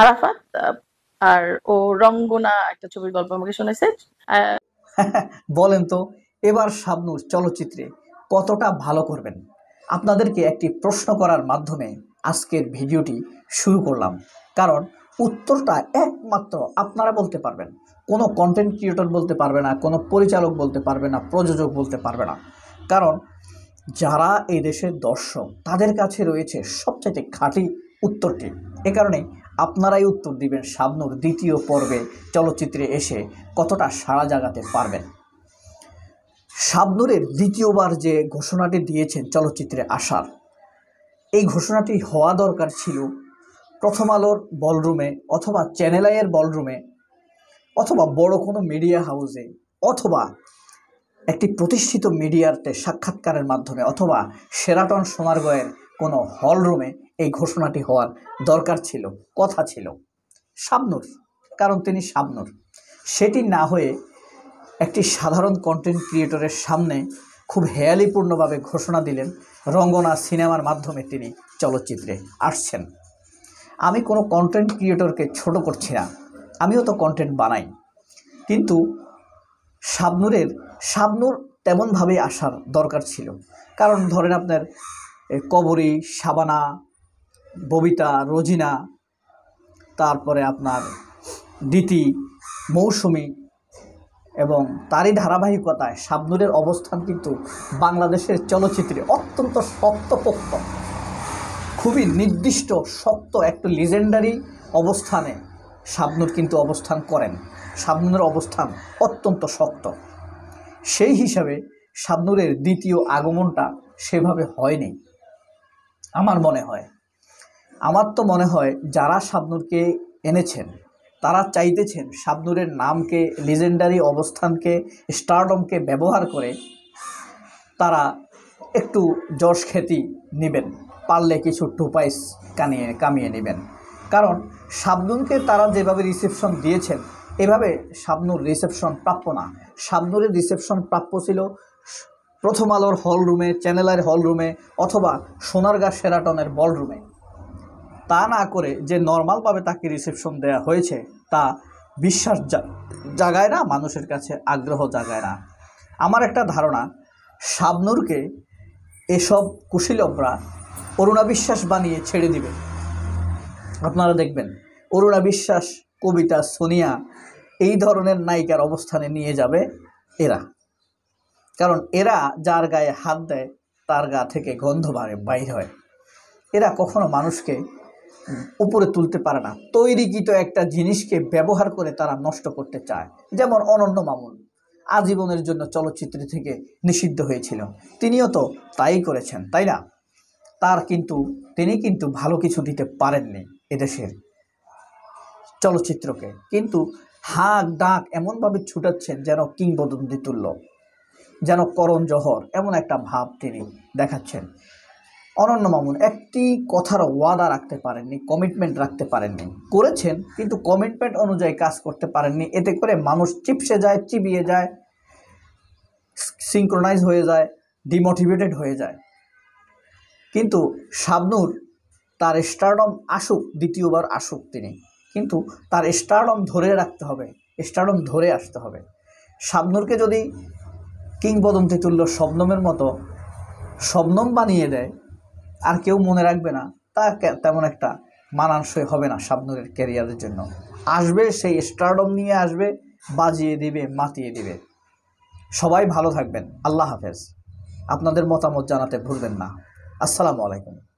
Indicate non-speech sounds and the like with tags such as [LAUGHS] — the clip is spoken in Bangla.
আরাফাত আর ও রঙ্গনা একটা ছবির গল্প আমাকে শুনেছে [LAUGHS] বলেন তো এবার শাবনুর চলচ্চিত্রে কতটা ভালো করবেন আপনাদেরকে একটি প্রশ্ন করার মাধ্যমে আজকের ভিডিওটি শুরু করলাম কারণ উত্তরটা একমাত্র আপনারা বলতে পারবেন কোনো কন্টেন্ট ক্রিয়েটর বলতে পারবে না কোনো পরিচালক বলতে পারবে না প্রযোজক বলতে পারবে না কারণ যারা এই দেশের দর্শক তাদের কাছে রয়েছে সবচাইতে খাঁটি উত্তরটি এ কারণে আপনারাই উত্তর দিবেন শাবনুর দ্বিতীয় পর্বে চলচ্চিত্রে এসে কতটা সাড়া জাগাতে পারবেন শাবনুরের দ্বিতীয়বার যে ঘোষণাটি দিয়েছেন চলচ্চিত্রে আসার এই ঘোষণাটি হওয়া দরকার ছিল প্রথম আলোর বলরুমে অথবা চ্যানেল বলরুমে অথবা বড় কোনো মিডিয়া হাউসে অথবা একটি প্রতিষ্ঠিত মিডিয়াতে সাক্ষাৎকারের মাধ্যমে অথবা সেরাটন সোনারগয়ের কোনো হলরুমে এই ঘোষণাটি হওয়ার দরকার ছিল কথা ছিল শাবনুর কারণ তিনি শাবনুর সেটি না হয়ে একটি সাধারণ কন্টেন্ট ক্রিয়েটরের সামনে খুব হেয়ালিপূর্ণভাবে ঘোষণা দিলেন রঙ্গনা সিনেমার মাধ্যমে তিনি চলচ্চিত্রে আসছেন আমি কোনো কন্টেন্ট ক্রিয়েটরকে ছোট করছি না আমিও তো কন্টেন্ট বানাই কিন্তু সাবনুরের সাবনুর তেমনভাবেই আসার দরকার ছিল কারণ ধরেন আপনার কবরী সাবানা ববিতা রোজিনা তারপরে আপনার দিতি মৌসুমি এবং তারই ধারাবাহিকতায় শাবনুরের অবস্থান কিন্তু বাংলাদেশের চলচ্চিত্রে অত্যন্ত শক্তপোক্ত খুবই নির্দিষ্ট শক্ত একটা লিজেন্ডারি অবস্থানে শাবনুর কিন্তু অবস্থান করেন শাবনুরের অবস্থান অত্যন্ত শক্ত সেই হিসাবে শাবনুরের দ্বিতীয় আগমনটা সেভাবে হয়নি আমার মনে হয় আমার তো মনে হয় যারা শাবনুরকে এনেছেন তারা চাইতেছেন শাবনুরের নামকে লিজেন্ডারি অবস্থানকে স্টারডমকে ব্যবহার করে তারা একটু যশ খ্যাতি নেবেন পারলে কিছু টুপাইস কানিয়ে কামিয়ে নেবেন কারণ শাবনুরকে তারা যেভাবে রিসেপশন দিয়েছেন এভাবে শাবনুর রিসেপশন প্রাপ্য না শাবনুরের রিসেপশন প্রাপ্য ছিল প্রথম আলোর হলরুমে চ্যানেলের হলরুমে অথবা সোনারগা সেরাটনের বলরুমে তা না করে যে নর্মালভাবে তাকে রিসেপশন দেয়া হয়েছে তা বিশ্বাস জাগায় না মানুষের কাছে আগ্রহ জাগায় না আমার একটা ধারণা শাবনুরকে এসব কুশীলকরা অরুণা বিশ্বাস বানিয়ে ছেড়ে দিবে আপনারা দেখবেন অরুণা বিশ্বাস কবিতা সোনিয়া এই ধরনের নায়িকার অবস্থানে নিয়ে যাবে এরা কারণ এরা যার গায়ে হাত দেয় তার গা থেকে গন্ধ বাড়ে বাইর হয় এরা কখনো মানুষকে উপরে তুলতে পারে না তৈরিকৃত একটা জিনিসকে ব্যবহার করে তারা নষ্ট করতে চায় যেমন অনন্য মামুন আজীবনের জন্য চলচ্চিত্র থেকে নিষিদ্ধ হয়েছিল তিনিও তো তাই করেছেন তাই না তার কিন্তু তিনি কিন্তু ভালো কিছু দিতে পারেননি এদেশের চলচ্চিত্রকে কিন্তু হাঁক ডাক এমনভাবে ছুটাচ্ছেন যেন কিংবদন্তি তুল্য যেন করণ জহর এমন একটা ভাব তিনি দেখাচ্ছেন অনন্য মামুন একটি কথার ওয়াদা রাখতে পারেননি কমিটমেন্ট রাখতে পারেননি করেছেন কিন্তু কমিটমেন্ট অনুযায়ী কাজ করতে পারেননি এতে করে মানুষ চিপসে যায় চিবিয়ে যায় সিঙ্ক্রোনাইজ হয়ে যায় ডিমোটিভেটেড হয়ে যায় কিন্তু শাবনুর তার স্টারডম আসুক দ্বিতীয়বার আসুক তিনি কিন্তু তার স্টারডম ধরে রাখতে হবে স্টারডম ধরে আসতে হবে শাবনুরকে যদি কিংবদন্তি তুল্য শবনমের মতো শবনম বানিয়ে দেয় আর কেউ মনে রাখবে না তা তেমন একটা মানানসই হবে না শাবনুরের ক্যারিয়ারের জন্য আসবে সেই স্টারডম নিয়ে আসবে বাজিয়ে দিবে মাতিয়ে দিবে সবাই ভালো থাকবেন আল্লাহ হাফেজ আপনাদের মতামত জানাতে ভুলবেন না আসসালামু আলাইকুম